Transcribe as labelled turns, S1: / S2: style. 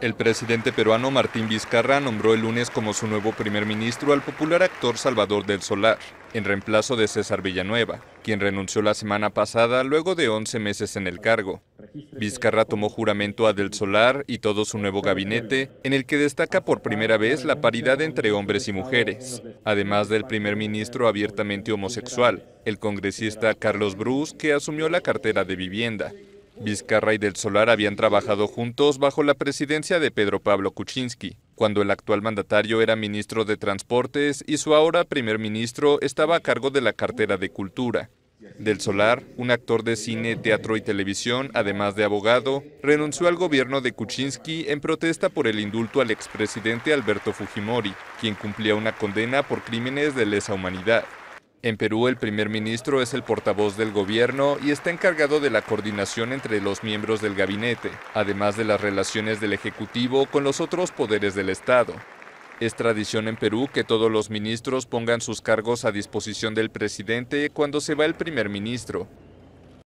S1: El presidente peruano Martín Vizcarra nombró el lunes como su nuevo primer ministro al popular actor Salvador del Solar, en reemplazo de César Villanueva, quien renunció la semana pasada luego de 11 meses en el cargo. Vizcarra tomó juramento a Del Solar y todo su nuevo gabinete, en el que destaca por primera vez la paridad entre hombres y mujeres, además del primer ministro abiertamente homosexual, el congresista Carlos Bruce, que asumió la cartera de vivienda, Vizcarra y del Solar habían trabajado juntos bajo la presidencia de Pedro Pablo Kuczynski, cuando el actual mandatario era ministro de Transportes y su ahora primer ministro estaba a cargo de la cartera de Cultura. Del Solar, un actor de cine, teatro y televisión, además de abogado, renunció al gobierno de Kuczynski en protesta por el indulto al expresidente Alberto Fujimori, quien cumplía una condena por crímenes de lesa humanidad. En Perú, el primer ministro es el portavoz del gobierno y está encargado de la coordinación entre los miembros del gabinete, además de las relaciones del Ejecutivo con los otros poderes del Estado. Es tradición en Perú que todos los ministros pongan sus cargos a disposición del presidente cuando se va el primer ministro.